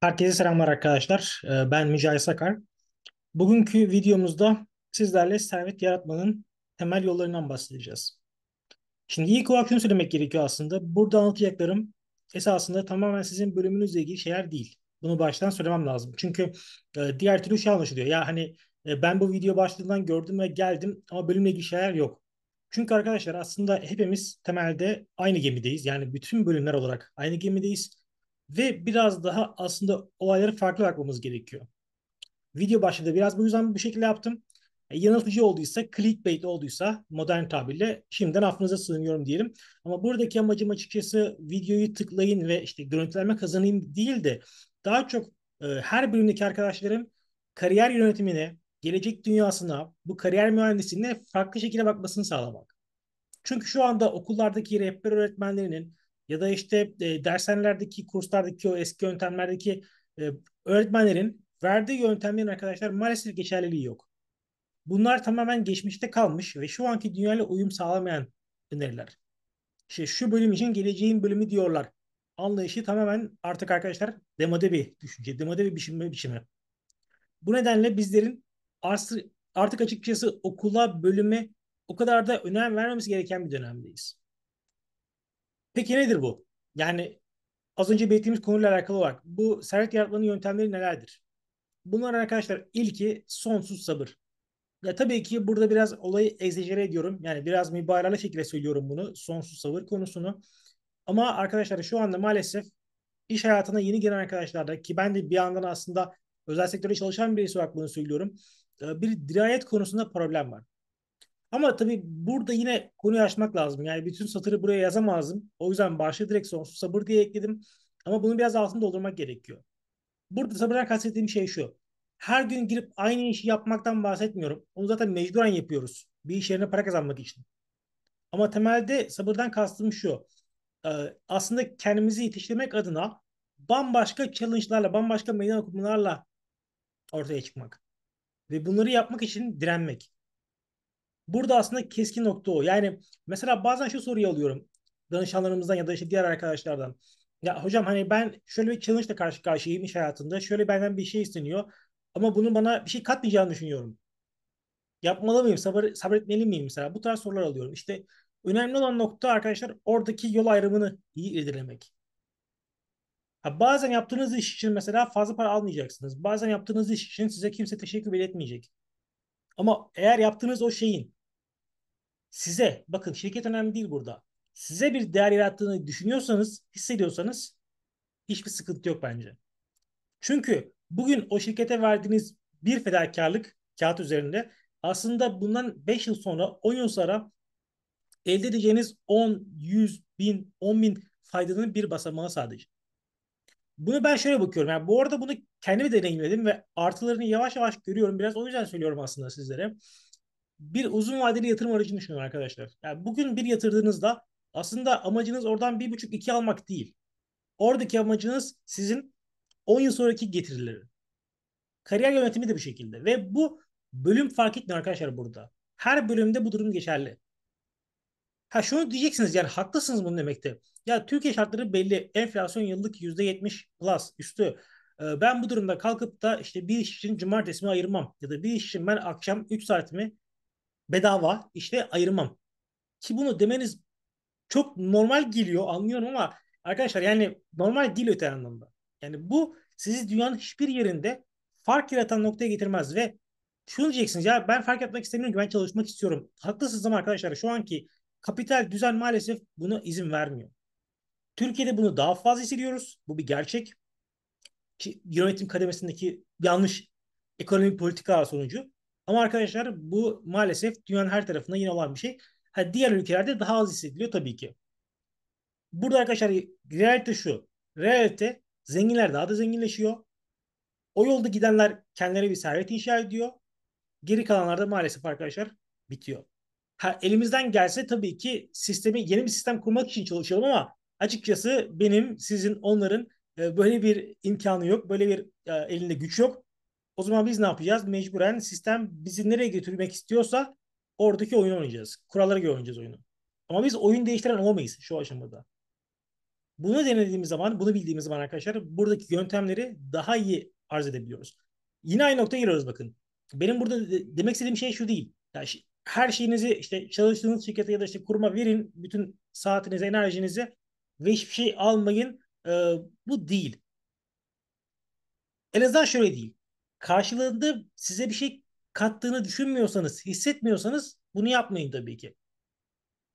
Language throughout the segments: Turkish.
Herkese selamlar arkadaşlar. Ee, ben Mücahit Sakar. Bugünkü videomuzda sizlerle servet yaratmanın temel yollarından bahsedeceğiz. Şimdi ilk olarak şunu söylemek gerekiyor aslında. Burada anlatacaklarım esasında tamamen sizin bölümünüzle ilgili şeyler değil. Bunu baştan söylemem lazım. Çünkü e, diğer türlü şey anlaşılıyor. Ya hani e, ben bu video başlığından gördüm ve geldim ama bölümle ilgili şeyler yok. Çünkü arkadaşlar aslında hepimiz temelde aynı gemideyiz. Yani bütün bölümler olarak aynı gemideyiz ve biraz daha aslında olayları farklı bakmamız gerekiyor. Video başladı biraz bu yüzden bu şekilde yaptım. E, yanıltıcı olduysa, clickbait olduysa modern tabirle şimdiden affınıza sığınıyorum diyelim. Ama buradaki amacım açıkçası videoyu tıklayın ve işte görüntülerime kazanayım değil de daha çok e, her bölümdeki arkadaşlarım kariyer yönetimine, gelecek dünyasına, bu kariyer mühendisliğine farklı şekilde bakmasını sağlamak. Çünkü şu anda okullardaki rehber öğretmenlerinin ya da işte e, dershanelerdeki kurslardaki o eski yöntemlerdeki e, öğretmenlerin verdiği yöntemlerin arkadaşlar maalesef geçerliliği yok. Bunlar tamamen geçmişte kalmış ve şu anki dünyayla uyum sağlamayan öneriler. İşte şu bölüm için geleceğin bölümü diyorlar. Anlayışı tamamen artık arkadaşlar demode bir düşünce, demode bir biçimle biçimi. Bu nedenle bizlerin artık açıkçası okula, bölüme o kadar da önem vermemiz gereken bir dönemdeyiz. Peki nedir bu? Yani az önce belirttiğimiz konuyla alakalı olarak bu servet yaratmanın yöntemleri nelerdir? Bunlar arkadaşlar ilki sonsuz sabır. Ya tabii ki burada biraz olayı egzajere ediyorum. Yani biraz mübarek şekilde söylüyorum bunu. Sonsuz sabır konusunu. Ama arkadaşlar şu anda maalesef iş hayatına yeni giren arkadaşlarda ki ben de bir yandan aslında özel sektörde çalışan birisi olarak bunu söylüyorum. E, bir dirayet konusunda problem var. Ama tabii burada yine konuyu açmak lazım. Yani bütün satırı buraya yazamazdım. O yüzden başlığı direkt sonsuz sabır diye ekledim. Ama bunu biraz altını doldurmak gerekiyor. Burada sabırdan kastettiğim şey şu. Her gün girip aynı işi yapmaktan bahsetmiyorum. Onu zaten mecburen yapıyoruz. Bir iş yerine para kazanmak için. Ama temelde sabırdan kastım şu. Ee, aslında kendimizi yetiştirmek adına bambaşka challenge'larla, bambaşka meydan okumalarla ortaya çıkmak. Ve bunları yapmak için direnmek. Burada aslında keskin nokta o. Yani mesela bazen şu soruyu alıyorum danışanlarımızdan ya da işte diğer arkadaşlardan. Ya hocam hani ben şöyle bir challenge ile karşı karşıyayım iş hayatında. Şöyle benden bir şey isteniyor. Ama bunun bana bir şey katmayacağını düşünüyorum. Yapmalı mıyım? Sabır, sabretmeli miyim mesela? Bu tarz sorular alıyorum. İşte önemli olan nokta arkadaşlar oradaki yol ayrımını iyi irdelemek. Ha, bazen yaptığınız iş için mesela fazla para almayacaksınız. Bazen yaptığınız iş için size kimse teşekkür bile etmeyecek. Ama eğer yaptığınız o şeyin size bakın şirket önemli değil burada. Size bir değer yarattığını düşünüyorsanız, hissediyorsanız hiçbir sıkıntı yok bence. Çünkü bugün o şirkete verdiğiniz bir fedakarlık kağıt üzerinde aslında bundan 5 yıl sonra 10 yıl sonra elde edeceğiniz 10, 100, 1000, 10 bin faydanın bir basamağı sadece. Bunu ben şöyle bakıyorum. Yani bu arada bunu kendimi deneyimledim ve artılarını yavaş yavaş görüyorum. Biraz o yüzden söylüyorum aslında sizlere bir uzun vadeli yatırım aracını düşünün arkadaşlar. Yani bugün bir yatırdığınızda aslında amacınız oradan bir buçuk iki almak değil. Oradaki amacınız sizin 10 yıl sonraki getirileri. Kariyer yönetimi de bu şekilde. Ve bu bölüm fark etmiyor arkadaşlar burada. Her bölümde bu durum geçerli. Ha şunu diyeceksiniz yani haklısınız bunu demekte. Ya Türkiye şartları belli. Enflasyon yıllık %70 plus üstü. Ee, ben bu durumda kalkıp da işte bir iş için cumartesimi ayırmam ya da bir iş için ben akşam 3 saatimi bedava işte ayırmam. Ki bunu demeniz çok normal geliyor anlıyorum ama arkadaşlar yani normal değil öte anlamda. Yani bu sizi dünyanın hiçbir yerinde fark yaratan noktaya getirmez ve şunu diyeceksiniz ya ben fark yapmak istemiyorum ki ben çalışmak istiyorum. Haklısınız ama arkadaşlar şu anki kapital düzen maalesef buna izin vermiyor. Türkiye'de bunu daha fazla hissediyoruz. Bu bir gerçek. Ki yönetim kademesindeki yanlış ekonomik politika sonucu. Ama arkadaşlar bu maalesef dünyanın her tarafında yine olan bir şey. Ha, diğer ülkelerde daha az hissediliyor tabii ki. Burada arkadaşlar realite şu. Realite zenginler daha da zenginleşiyor. O yolda gidenler kendileri bir servet inşa ediyor. Geri kalanlar da maalesef arkadaşlar bitiyor. Ha, elimizden gelse tabii ki sistemi yeni bir sistem kurmak için çalışalım ama açıkçası benim, sizin, onların e, böyle bir imkanı yok. Böyle bir e, elinde güç yok. O zaman biz ne yapacağız? Mecburen sistem bizi nereye götürmek istiyorsa oradaki oyunu oynayacağız. Kurallara göre oynayacağız oyunu. Ama biz oyun değiştiren olmayız şu aşamada. Bunu denediğimiz zaman, bunu bildiğimiz zaman arkadaşlar buradaki yöntemleri daha iyi arz edebiliyoruz. Yine aynı noktaya giriyoruz bakın. Benim burada de demek istediğim şey şu değil. Yani her şeyinizi işte çalıştığınız şirkete ya da işte kuruma verin. Bütün saatinizi, enerjinizi ve hiçbir şey almayın. Ee, bu değil. En azından şöyle değil karşılığında size bir şey kattığını düşünmüyorsanız, hissetmiyorsanız bunu yapmayın tabii ki.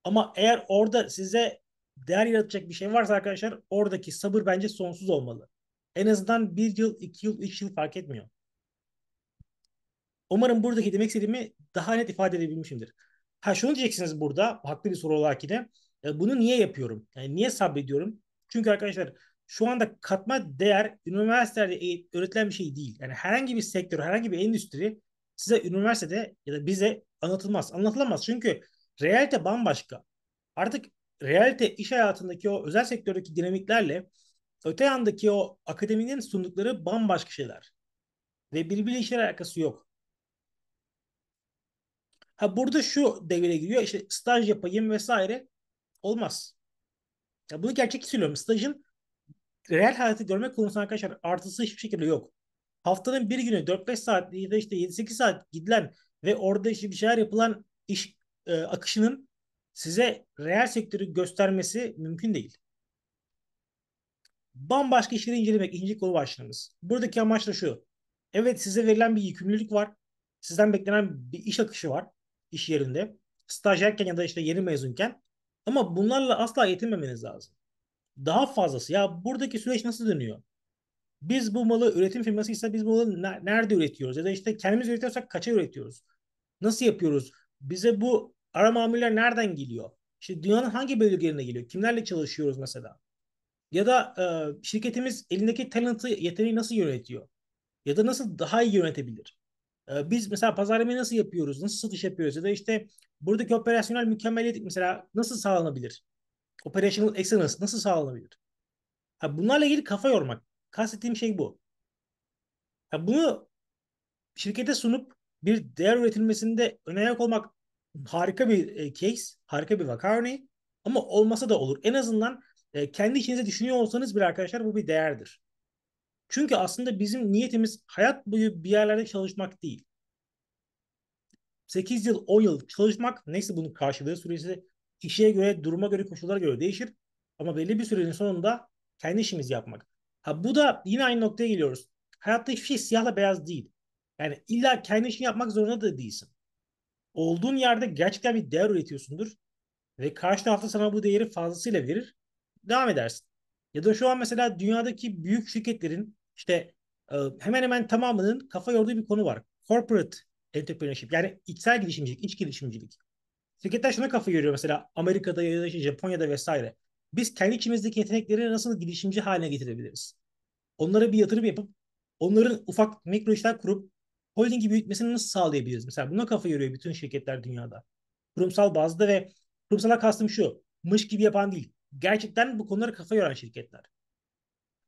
Ama eğer orada size değer yaratacak bir şey varsa arkadaşlar oradaki sabır bence sonsuz olmalı. En azından bir yıl, iki yıl, üç yıl fark etmiyor. Umarım buradaki demek istediğimi daha net ifade edebilmişimdir. Ha şunu diyeceksiniz burada haklı bir soru olarak yine. E, bunu niye yapıyorum? Yani niye sabrediyorum? Çünkü arkadaşlar şu anda katma değer üniversitelerde öğretilen bir şey değil. Yani herhangi bir sektör, herhangi bir endüstri size üniversitede ya da bize anlatılmaz. Anlatılamaz çünkü realite bambaşka. Artık realite iş hayatındaki o özel sektördeki dinamiklerle öte yandaki o akademinin sundukları bambaşka şeyler. Ve birbiriyle işler alakası yok. Ha burada şu devreye giriyor işte staj yapayım vesaire olmaz. Ya bunu gerçek söylüyorum. Stajın real hayatı görmek konusunda arkadaşlar artısı hiçbir şekilde yok. Haftanın bir günü 4-5 saat ya da işte 7-8 saat gidilen ve orada işte bir şeyler yapılan iş e, akışının size reel sektörü göstermesi mümkün değil. Bambaşka işleri incelemek ince konu başlığımız. Buradaki amaç da şu. Evet size verilen bir yükümlülük var. Sizden beklenen bir iş akışı var iş yerinde. Stajyerken ya da işte yeni mezunken. Ama bunlarla asla yetinmemeniz lazım daha fazlası. Ya buradaki süreç nasıl dönüyor? Biz bu malı üretim firmasıysa biz bu malı nerede üretiyoruz? Ya da işte kendimiz üretiyorsak kaça üretiyoruz? Nasıl yapıyoruz? Bize bu ara mamuller nereden geliyor? İşte dünyanın hangi bölgelerine geliyor? Kimlerle çalışıyoruz mesela? Ya da e, şirketimiz elindeki talent'ı, yeteneği nasıl yönetiyor? Ya da nasıl daha iyi yönetebilir? E, biz mesela pazarlamayı nasıl yapıyoruz? Nasıl satış yapıyoruz? Ya da işte buradaki operasyonel mükemmeliyet mesela nasıl sağlanabilir? Operational excellence nasıl sağlanabilir? Ha, bunlarla ilgili kafa yormak. Kastettiğim şey bu. Ha, bunu şirkete sunup bir değer üretilmesinde önayak olmak harika bir e, case, harika bir vaka örneği. Ama olmasa da olur. En azından e, kendi içinize düşünüyor olsanız bir arkadaşlar bu bir değerdir. Çünkü aslında bizim niyetimiz hayat boyu bir yerlerde çalışmak değil. 8 yıl, 10 yıl çalışmak neyse bunun karşılığı süresi kişiye göre, duruma göre, koşullara göre değişir. Ama belli bir sürenin sonunda kendi işimizi yapmak. Ha bu da yine aynı noktaya geliyoruz. Hayatta hiçbir şey siyahla beyaz değil. Yani illa kendi işini yapmak zorunda da değilsin. Olduğun yerde gerçekten bir değer üretiyorsundur. Ve karşı tarafta sana bu değeri fazlasıyla verir. Devam edersin. Ya da şu an mesela dünyadaki büyük şirketlerin işte e, hemen hemen tamamının kafa yorduğu bir konu var. Corporate entrepreneurship yani içsel girişimcilik, iç girişimcilik. Şirketler şuna kafa yoruyor mesela Amerika'da ya da Japonya'da vesaire. Biz kendi içimizdeki yetenekleri nasıl girişimci haline getirebiliriz? Onlara bir yatırım yapıp onların ufak mikro işler kurup holdingi büyütmesini nasıl sağlayabiliriz? Mesela buna kafa yoruyor bütün şirketler dünyada. Kurumsal bazda ve kurumsala kastım şu. Mış gibi yapan değil. Gerçekten bu konulara kafa yoran şirketler.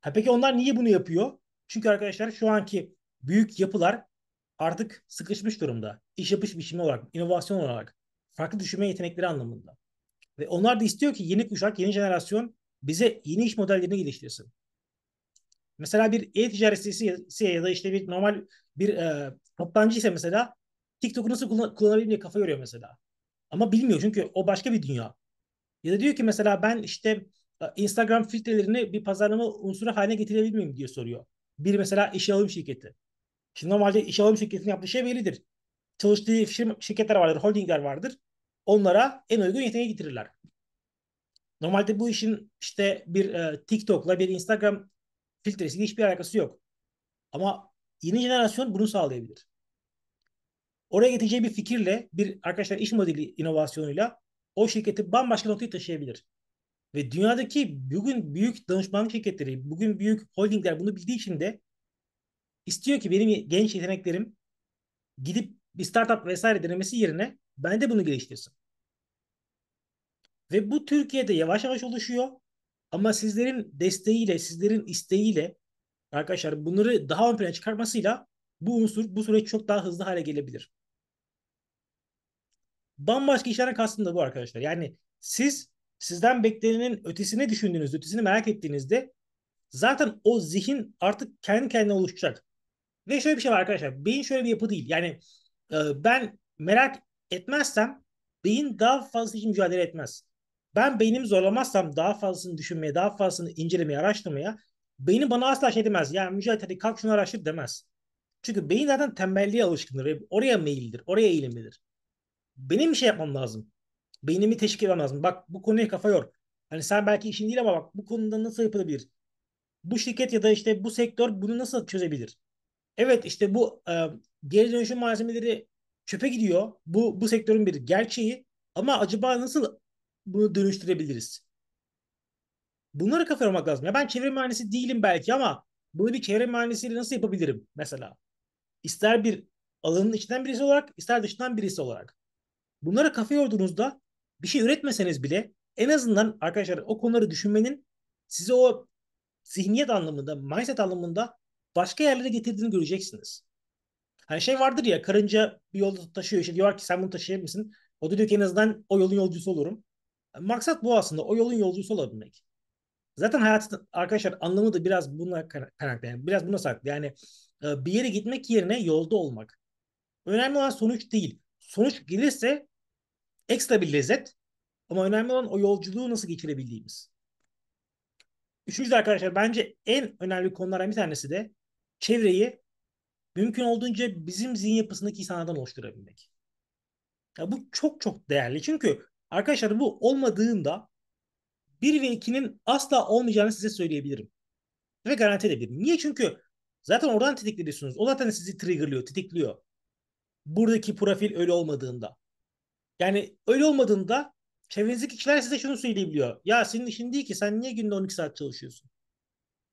Ha peki onlar niye bunu yapıyor? Çünkü arkadaşlar şu anki büyük yapılar artık sıkışmış durumda. İş yapış biçimi olarak, inovasyon olarak farklı düşünme yetenekleri anlamında. Ve onlar da istiyor ki yeni kuşak, yeni jenerasyon bize yeni iş modellerini geliştirsin. Mesela bir e-ticaret sitesi ya da işte bir normal bir e, toptancı ise mesela TikTok'u nasıl kullan kullanabilirim diye kafa yoruyor mesela. Ama bilmiyor çünkü o başka bir dünya. Ya da diyor ki mesela ben işte e, Instagram filtrelerini bir pazarlama unsuru haline getirebilir miyim diye soruyor. Bir mesela işe alım şirketi. Şimdi normalde işe alım şirketinin yaptığı şey bellidir. Çalıştığı şirketler vardır, holdingler vardır onlara en uygun yeteneği getirirler. Normalde bu işin işte bir e, TikTok'la bir Instagram filtresiyle hiçbir alakası yok. Ama yeni jenerasyon bunu sağlayabilir. Oraya getireceği bir fikirle, bir arkadaşlar iş modeli inovasyonuyla o şirketi bambaşka noktaya taşıyabilir. Ve dünyadaki bugün büyük danışmanlık şirketleri, bugün büyük holdingler bunu bildiği için de istiyor ki benim genç yeteneklerim gidip bir startup vesaire denemesi yerine ben de bunu geliştirsin. Ve bu Türkiye'de yavaş yavaş oluşuyor. Ama sizlerin desteğiyle, sizlerin isteğiyle arkadaşlar bunları daha ön plana çıkartmasıyla bu unsur, bu süreç çok daha hızlı hale gelebilir. Bambaşka işlerden kastım da bu arkadaşlar. Yani siz sizden beklenenin ötesini düşündüğünüz ötesini merak ettiğinizde zaten o zihin artık kendi kendine oluşacak. Ve şöyle bir şey var arkadaşlar. Beyin şöyle bir yapı değil. Yani e, ben merak etmezsem beyin daha fazla için mücadele etmez. Ben beynimi zorlamazsam daha fazlasını düşünmeye, daha fazlasını incelemeye, araştırmaya beynim bana asla şey demez. Yani mücadele hadi kalk şunu araştır demez. Çünkü beyin zaten tembelliğe alışkındır. Ve oraya meyillidir, oraya eğilimlidir. Benim bir şey yapmam lazım. Beynimi teşvik etmem lazım. Bak bu konuya kafa yor. Hani sen belki işin değil ama bak bu konuda nasıl yapılabilir? Bu şirket ya da işte bu sektör bunu nasıl çözebilir? Evet işte bu e, geri dönüşüm malzemeleri çöpe gidiyor. Bu bu sektörün bir gerçeği. Ama acaba nasıl bunu dönüştürebiliriz? Bunları kafa yormak lazım. Ya ben çevre mühendisi değilim belki ama bunu bir çevre mühendisiyle nasıl yapabilirim mesela? İster bir alanın içinden birisi olarak, ister dışından birisi olarak. Bunlara kafa yorduğunuzda bir şey üretmeseniz bile en azından arkadaşlar o konuları düşünmenin size o zihniyet anlamında, mindset anlamında başka yerlere getirdiğini göreceksiniz. Hani şey vardır ya karınca bir yolda taşıyor işte diyor ki sen bunu taşıyabilir misin? O da diyor ki en azından o yolun yolcusu olurum. Maksat bu aslında o yolun yolcusu olabilmek. Zaten hayatın arkadaşlar anlamı da biraz buna kaynaklı. Yani biraz buna saklı. Yani e, bir yere gitmek yerine yolda olmak. Önemli olan sonuç değil. Sonuç gelirse ekstra bir lezzet ama önemli olan o yolculuğu nasıl geçirebildiğimiz. Üçüncü de arkadaşlar bence en önemli konulardan bir tanesi de çevreyi mümkün olduğunca bizim zihin yapısındaki insanlardan oluşturabilmek. Ya bu çok çok değerli. Çünkü arkadaşlar bu olmadığında 1 ve 2'nin asla olmayacağını size söyleyebilirim. Ve garanti edebilirim. Niye? Çünkü zaten oradan tetikleniyorsunuz. O zaten sizi triggerlıyor, tetikliyor. Buradaki profil öyle olmadığında. Yani öyle olmadığında çevrenizdeki kişiler size şunu söyleyebiliyor. Ya senin işin değil ki sen niye günde 12 saat çalışıyorsun?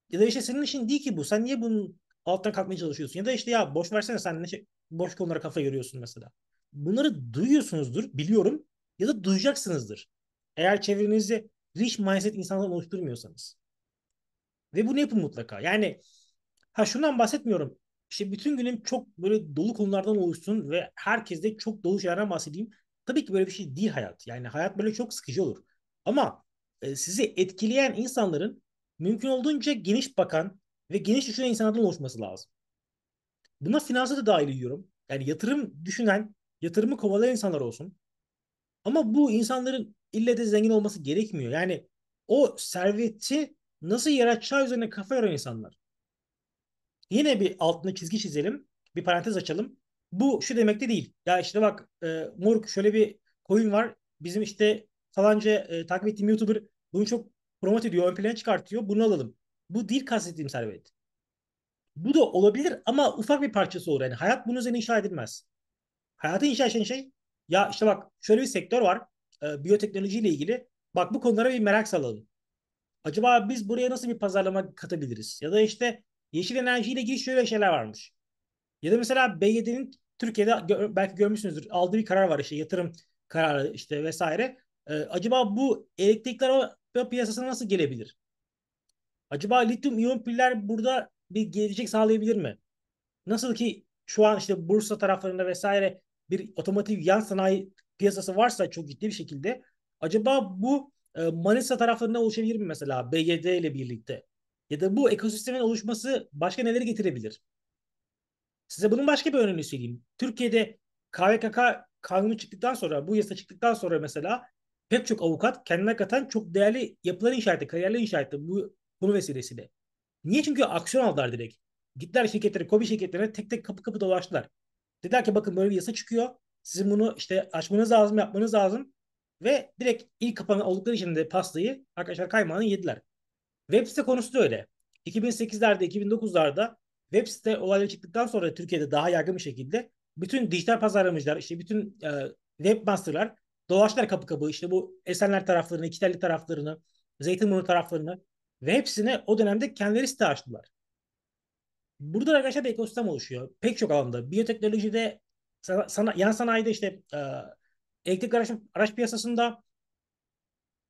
Ya da işte senin işin değil ki bu. Sen niye bunun alttan kalkmaya çalışıyorsun. Ya da işte ya boş versene sen ne şey, boş konulara kafa yoruyorsun mesela. Bunları duyuyorsunuzdur biliyorum ya da duyacaksınızdır. Eğer çevrenizi rich mindset insanlar oluşturmuyorsanız. Ve bunu yapın mutlaka. Yani ha şundan bahsetmiyorum. İşte bütün günüm çok böyle dolu konulardan oluşsun ve herkeste çok dolu şeylerden bahsedeyim. Tabii ki böyle bir şey değil hayat. Yani hayat böyle çok sıkıcı olur. Ama e, sizi etkileyen insanların mümkün olduğunca geniş bakan, ve geniş düşünen insanlardan oluşması lazım. Buna finansı da dahil ediyorum. Yani yatırım düşünen, yatırımı kovalayan insanlar olsun. Ama bu insanların ille de zengin olması gerekmiyor. Yani o serveti nasıl yaratacağı üzerine kafa yoran insanlar. Yine bir altına çizgi çizelim. Bir parantez açalım. Bu şu demekte de değil. Ya işte bak e, Moruk şöyle bir coin var. Bizim işte falanca e, takip ettiğim YouTuber bunu çok promote ediyor. Ön plana çıkartıyor. Bunu alalım. Bu değil kastettiğim servet. Bu da olabilir ama ufak bir parçası olur. Yani hayat bunun üzerine inşa edilmez. Hayatı inşa eden şey ya işte bak şöyle bir sektör var e, ile ilgili. Bak bu konulara bir merak salalım. Acaba biz buraya nasıl bir pazarlama katabiliriz? Ya da işte yeşil enerji ile ilgili şöyle şeyler varmış. Ya da mesela BYD'nin Türkiye'de gö- belki görmüşsünüzdür aldığı bir karar var işte yatırım kararı işte vesaire. E, acaba bu elektrikli araba piyasasına nasıl gelebilir? Acaba lityum iyon piller burada bir gelecek sağlayabilir mi? Nasıl ki şu an işte Bursa taraflarında vesaire bir otomotiv yan sanayi piyasası varsa çok ciddi bir şekilde acaba bu e, Manisa taraflarında oluşabilir mi mesela BYD ile birlikte? Ya da bu ekosistemin oluşması başka neleri getirebilir? Size bunun başka bir örneğini söyleyeyim. Türkiye'de KVKK kanunu çıktıktan sonra, bu yasa çıktıktan sonra mesela pek çok avukat kendine katan çok değerli yapılar inşa etti, kariyerler inşa etti. Bu bunun vesilesiyle. Niye? Çünkü aksiyon aldılar direkt. Gittiler şirketlere, kobi şirketlerine tek tek kapı kapı dolaştılar. Dediler ki bakın böyle bir yasa çıkıyor. Sizin bunu işte açmanız lazım, yapmanız lazım. Ve direkt ilk kapan oldukları için de pastayı arkadaşlar kaymağını yediler. Web site konusu da öyle. 2008'lerde, 2009'larda web site olayları çıktıktan sonra Türkiye'de daha yaygın bir şekilde bütün dijital pazarlamacılar, işte bütün e, webmasterlar dolaştılar kapı kapı. işte bu Esenler taraflarını, İkitelli taraflarını, Zeytinburnu taraflarını ve hepsine o dönemde kendileri site açtılar. Burada arkadaşlar bir ekosistem oluşuyor. Pek çok alanda. Biyoteknolojide, sana, sana, yan sanayide işte e, elektrik araç, araç piyasasında,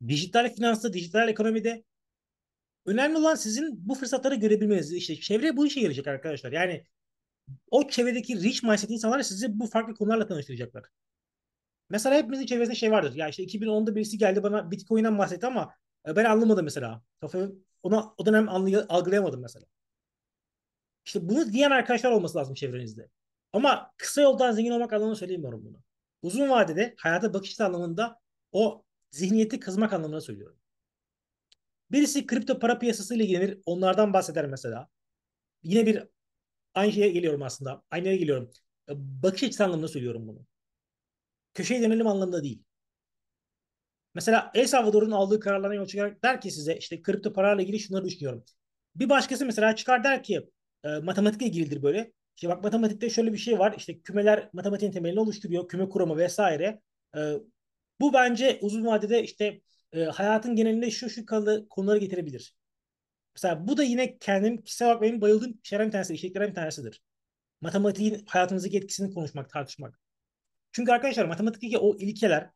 dijital finansta, dijital ekonomide. Önemli olan sizin bu fırsatları görebilmeniz. İşte çevre bu işe gelecek arkadaşlar. Yani o çevredeki rich mindset insanlar sizi bu farklı konularla tanıştıracaklar. Mesela hepimizin çevresinde şey vardır. Ya işte 2010'da birisi geldi bana Bitcoin'den bahsetti ama e, ben anlamadım mesela. Kafayı ona o dönem anlay- algılayamadım mesela. İşte bunu diyen arkadaşlar olması lazım çevrenizde. Ama kısa yoldan zengin olmak anlamını söylemiyorum bunu. Uzun vadede hayata bakış anlamında o zihniyeti kızmak anlamına söylüyorum. Birisi kripto para piyasası ile ilgilenir. Onlardan bahseder mesela. Yine bir aynı şeye geliyorum aslında. Aynı yere geliyorum. E, bakış açısı anlamında söylüyorum bunu. Köşeye dönelim anlamında değil. Mesela El Salvador'un aldığı kararlarına yol çıkarak der ki size işte kripto parayla ilgili şunları düşünüyorum. Bir başkası mesela çıkar der ki e, matematikle ilgilidir böyle. İşte bak matematikte şöyle bir şey var. İşte kümeler matematiğin temelini oluşturuyor. Küme kuramı vesaire. E, bu bence uzun vadede işte e, hayatın genelinde şu şu kalı konuları getirebilir. Mesela bu da yine kendim kişisel olarak benim bayıldığım şeylerden bir tanesi, içeriklerden bir tanesidir. Matematiğin hayatımızdaki etkisini konuşmak, tartışmak. Çünkü arkadaşlar matematikteki o ilkeler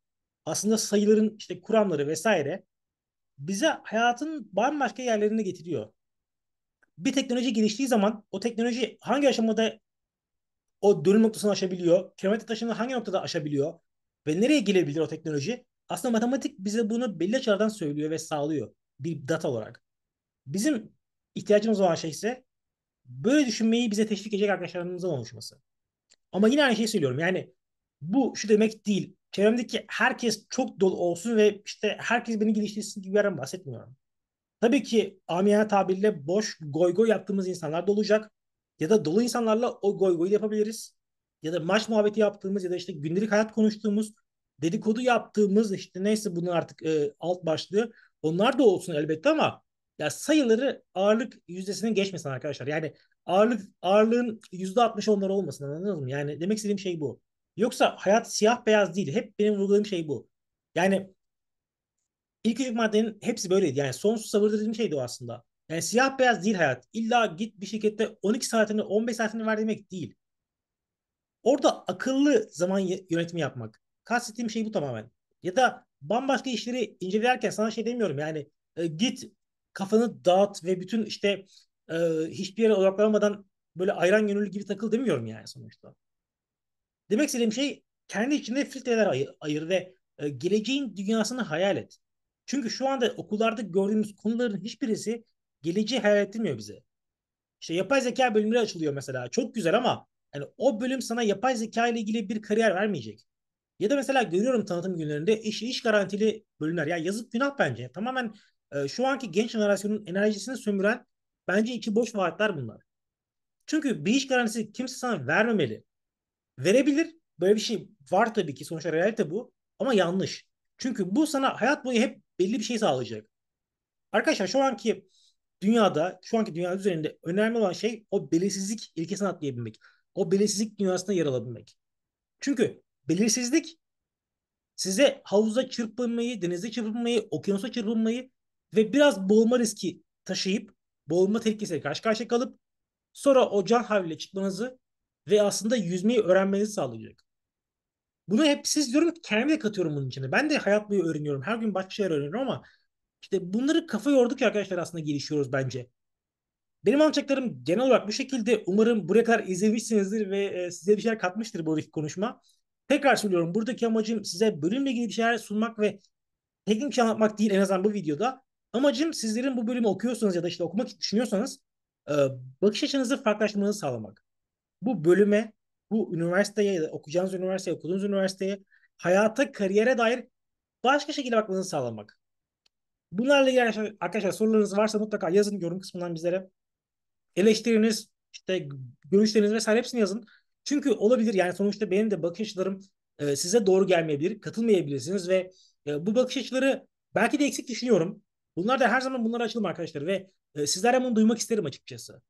aslında sayıların işte kuramları vesaire bize hayatın bambaşka yerlerini getiriyor. Bir teknoloji geliştiği zaman o teknoloji hangi aşamada o dönüm noktasını aşabiliyor? Kilometre taşını hangi noktada aşabiliyor? Ve nereye gelebilir o teknoloji? Aslında matematik bize bunu belli açılardan söylüyor ve sağlıyor bir data olarak. Bizim ihtiyacımız olan şey ise böyle düşünmeyi bize teşvik edecek arkadaşlarımızın oluşması. Ama yine aynı şeyi söylüyorum. Yani bu şu demek değil çevremdeki herkes çok dolu olsun ve işte herkes beni geliştirsin gibi bir yerden bahsetmiyorum. Tabii ki amiyane tabirle boş goy goy yaptığımız insanlar da olacak. Ya da dolu insanlarla o goy goy yapabiliriz. Ya da maç muhabbeti yaptığımız ya da işte gündelik hayat konuştuğumuz, dedikodu yaptığımız işte neyse bunun artık e, alt başlığı. Onlar da olsun elbette ama ya sayıları ağırlık yüzdesinin geçmesin arkadaşlar. Yani ağırlık ağırlığın yüzde altmış onlar olmasın anladınız mı? Yani demek istediğim şey bu. Yoksa hayat siyah beyaz değil. Hep benim vurguladığım şey bu. Yani ilk üç maddenin hepsi böyleydi. Yani sonsuz sabır dediğim şeydi o aslında. Yani siyah beyaz değil hayat. İlla git bir şirkette 12 saatini 15 saatini ver demek değil. Orada akıllı zaman yönetimi yapmak. Kastettiğim şey bu tamamen. Ya da bambaşka işleri incelerken sana şey demiyorum yani e, git kafanı dağıt ve bütün işte e, hiçbir yere odaklanmadan böyle ayran gönüllü gibi takıl demiyorum yani sonuçta. Demek istediğim şey kendi içinde filtreler ayır, ayır ve e, geleceğin dünyasını hayal et. Çünkü şu anda okullarda gördüğümüz konuların hiçbirisi geleceği hayal ettirmiyor bize. İşte yapay zeka bölümleri açılıyor mesela. Çok güzel ama yani o bölüm sana yapay zeka ile ilgili bir kariyer vermeyecek. Ya da mesela görüyorum tanıtım günlerinde iş iş garantili bölümler. Ya yazık günah bence. Tamamen e, şu anki genç jenerasyonun enerjisini sömüren bence iki boş vaatler bunlar. Çünkü bir iş garantisi kimse sana vermemeli verebilir. Böyle bir şey var tabii ki. Sonuçta realite bu. Ama yanlış. Çünkü bu sana hayat boyu hep belli bir şey sağlayacak. Arkadaşlar şu anki dünyada, şu anki dünya üzerinde önemli olan şey o belirsizlik ilkesini atlayabilmek. O belirsizlik dünyasına yer alabilmek. Çünkü belirsizlik size havuza çırpınmayı, denize çırpınmayı, okyanusa çırpınmayı ve biraz boğulma riski taşıyıp boğulma tehlikesiyle karşı karşıya kalıp sonra o can havliyle çıkmanızı ve aslında yüzmeyi öğrenmenizi sağlayacak. Bunu hep siz diyorum kendime de katıyorum bunun içine. Ben de hayat boyu öğreniyorum. Her gün başka şeyler öğreniyorum ama işte bunları kafa yorduk ya arkadaşlar aslında gelişiyoruz bence. Benim anlatacaklarım genel olarak bu şekilde. Umarım buraya kadar izlemişsinizdir ve e, size bir şeyler katmıştır buradaki konuşma. Tekrar söylüyorum buradaki amacım size bölümle ilgili bir şeyler sunmak ve teknik şey anlatmak değil en azından bu videoda. Amacım sizlerin bu bölümü okuyorsanız ya da işte okumak düşünüyorsanız e, bakış açınızı farklılaştırmanızı sağlamak bu bölüme, bu üniversiteye, okuyacağınız üniversiteye, okuduğunuz üniversiteye, hayata, kariyere dair başka şekilde bakmanızı sağlamak. Bunlarla ilgili arkadaşlar, sorularınız varsa mutlaka yazın yorum kısmından bizlere. Eleştiriniz, işte görüşleriniz vesaire hepsini yazın. Çünkü olabilir yani sonuçta benim de bakış açılarım e, size doğru gelmeyebilir, katılmayabilirsiniz ve e, bu bakış açıları belki de eksik düşünüyorum. Bunlar da her zaman bunlar açılım arkadaşlar ve e, sizlerden bunu duymak isterim açıkçası.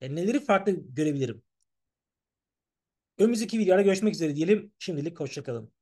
Yani e, neleri farklı görebilirim? Önümüzdeki videoda görüşmek üzere diyelim. Şimdilik hoşçakalın.